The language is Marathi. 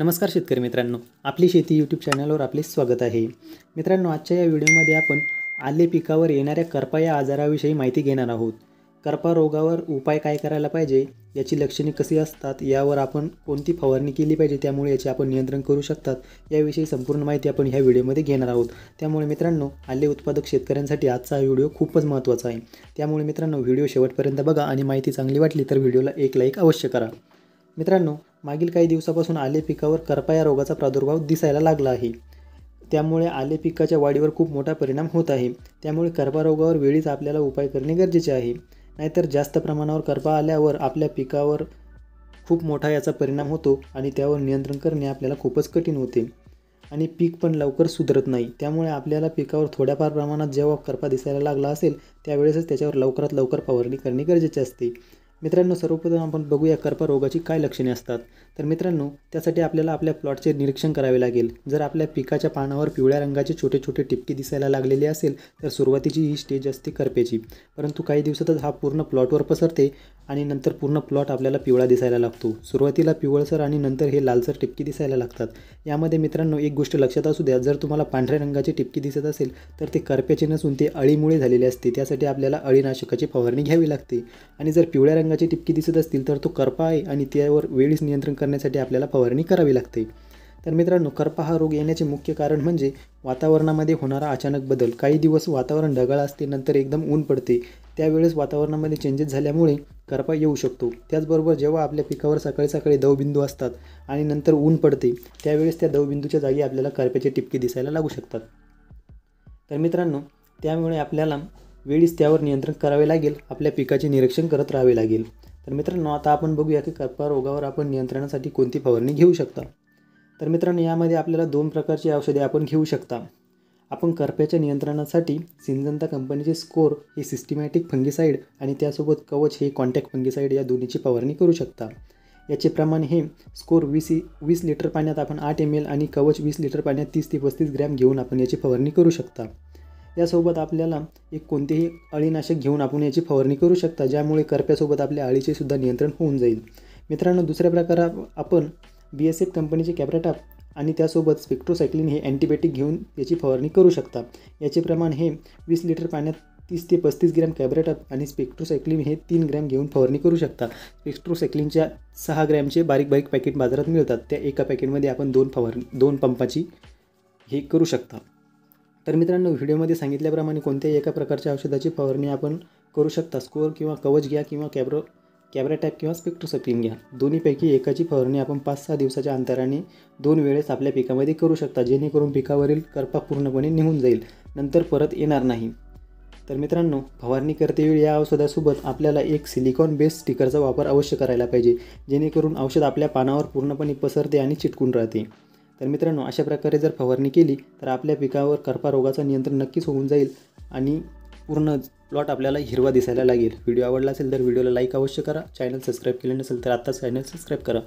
नमस्कार शेतकरी मित्रांनो आपली शेती यूट्यूब चॅनलवर आपले स्वागत आहे मित्रांनो आजच्या या व्हिडिओमध्ये आपण आले पिकावर येणाऱ्या करपा या आजाराविषयी माहिती घेणार आहोत करपा रोगावर उपाय काय करायला पाहिजे याची लक्षणे कशी असतात यावर आपण कोणती फवारणी केली पाहिजे त्यामुळे याचे आपण नियंत्रण करू शकतात याविषयी संपूर्ण माहिती आपण ह्या व्हिडिओमध्ये घेणार आहोत त्यामुळे मित्रांनो आले उत्पादक शेतकऱ्यांसाठी आजचा हा व्हिडिओ खूपच महत्त्वाचा आहे त्यामुळे मित्रांनो व्हिडिओ शेवटपर्यंत बघा आणि माहिती चांगली वाटली तर व्हिडिओला एक लाईक अवश्य करा मित्रांनो मागील काही दिवसापासून आले पिकावर करपा या रोगाचा प्रादुर्भाव दिसायला लागला आहे त्यामुळे आले पिकाच्या वाढीवर खूप मोठा परिणाम होत आहे त्यामुळे करपा रोगावर वेळीच आपल्याला उपाय करणे गरजेचे आहे नाहीतर जास्त प्रमाणावर करपा आल्यावर आपल्या पिकावर खूप मोठा याचा परिणाम होतो आणि त्यावर नियंत्रण करणे आपल्याला खूपच कठीण होते आणि पीक पण लवकर सुधरत नाही त्यामुळे आपल्याला पिकावर थोड्याफार प्रमाणात जेव्हा करपा दिसायला लागला असेल त्यावेळेसच त्याच्यावर लवकरात लवकर फवारणी करणे गरजेचे असते मित्रांनो सर्वप्रथम आपण बघूया कर्परोगाची काय लक्षणे असतात तर मित्रांनो त्यासाठी आपल्याला आपल्या प्लॉटचे निरीक्षण करावे लागेल जर आपल्या पिकाच्या पानावर पिवळ्या रंगाचे छोटे छोटे टिपके दिसायला लागलेले असेल तर सुरुवातीची ही स्टेज असते करपेची परंतु काही दिवसातच हा पूर्ण प्लॉटवर पसरते आणि नंतर पूर्ण प्लॉट आपल्याला पिवळा दिसायला लागतो सुरुवातीला पिवळसर आणि नंतर हे लालसर टिपकी दिसायला लागतात यामध्ये मित्रांनो एक गोष्ट लक्षात असू द्या जर तुम्हाला पांढऱ्या रंगाची टिपकी दिसत असेल तर ते करप्याचे नसून ते अळीमुळे झालेले असते त्यासाठी आपल्याला अळीनाशकाची फवारणी घ्यावी लागते आणि जर पिवळ्या रंगाची टिपकी दिसत असतील तर तो करपा आहे आणि त्यावर वेळीच नियंत्रण करण्यासाठी आपल्याला फवारणी करावी लागते तर मित्रांनो करपा हा रोग येण्याचे मुख्य कारण म्हणजे वातावरणामध्ये होणारा अचानक बदल काही दिवस वातावरण ढगाळ असते नंतर एकदम ऊन पडते त्यावेळेस वातावरणामध्ये चेंजेस झाल्यामुळे करपा येऊ शकतो त्याचबरोबर जेव्हा आपल्या पिकावर सकाळी सकाळी दवबिंदू असतात आणि नंतर ऊन पडते त्यावेळेस त्या दवबिंदूच्या जागी आपल्याला करप्याचे टिपके दिसायला लागू शकतात तर मित्रांनो त्यामुळे आपल्याला वेळीच त्यावर नियंत्रण करावे लागेल आपल्या पिकाचे निरीक्षण करत राहावे लागेल तर मित्रांनो आता आपण बघूया की करपा रोगावर आपण नियंत्रणासाठी कोणती फवारणी घेऊ शकता तर मित्रांनो यामध्ये आपल्याला दोन प्रकारची औषधे आपण घेऊ शकता आपण करप्याच्या नियंत्रणासाठी सिंजंता कंपनीचे स्कोर हे सिस्टिमॅटिक फंगिसाईड आणि त्यासोबत कवच हे कॉन्टॅक्ट फंगिसाईड या दोन्हीची फवारणी करू शकता याचे प्रमाण हे स्कोर वीस वीस लिटर पाण्यात आपण आठ एम एल आणि कवच वीस लिटर पाण्यात तीस ते पस्तीस ग्रॅम घेऊन आपण याची फवारणी करू शकता यासोबत आपल्याला एक कोणतेही अळीनाशक घेऊन आपण याची फवारणी करू शकता ज्यामुळे करप्यासोबत आपल्या अळीचे सुद्धा नियंत्रण होऊन जाईल मित्रांनो दुसऱ्या प्रकारात आपण बी एस एफ कंपनीचे कॅपरेटाप आणि त्यासोबत स्पेक्ट्रोसायक्लिन हे अँटीबायोटिक घेऊन याची फवारणी करू शकता याचे प्रमाण हे वीस लिटर पाण्यात तीस ते पस्तीस ग्रॅम कॅबरेट आणि स्पेक्ट्रोसायक्लिन हे तीन ग्रॅम घेऊन फवारणी करू शकता स्पेक्ट्रोसायक्लिनच्या सहा ग्रॅमचे बारीक बारीक पॅकेट बाजारात मिळतात त्या एका पॅकेटमध्ये आपण दोन फवार दोन पंपाची हे करू शकता तर मित्रांनो व्हिडिओमध्ये सांगितल्याप्रमाणे कोणत्याही एका प्रकारच्या औषधाची फवारणी आपण करू शकता स्कोअर किंवा कवच घ्या किंवा कॅब्रो कॅमेरा टॅप किंवा स्पेक्ट्रोस्कोपिंग घ्या दोन्हीपैकी एकाची फवारणी आपण पाच सहा दिवसाच्या अंतराने दोन वेळेस आपल्या पिकामध्ये करू शकता जेणेकरून पिकावरील करपा पूर्णपणे निघून जाईल नंतर परत येणार नाही तर मित्रांनो फवारणी करतेवेळी या औषधासोबत आपल्याला एक सिलिकॉन बेस स्टिकरचा वापर अवश्य करायला पाहिजे जेणेकरून औषध आपल्या पानावर पूर्णपणे पसरते आणि चिटकून राहते तर मित्रांनो अशा प्रकारे जर फवारणी केली तर आपल्या पिकावर करपा रोगाचं नियंत्रण नक्कीच होऊन जाईल आणि पूर्ण प्लॉट आपल्याला हिरवा दिसायला लागेल व्हिडिओ आवडला असेल तर व्हिडिओला लाईक अवश्य करा चॅनल सबस्क्राईब केले नसेल तर आत्ताच चॅनल सबस्क्राईब करा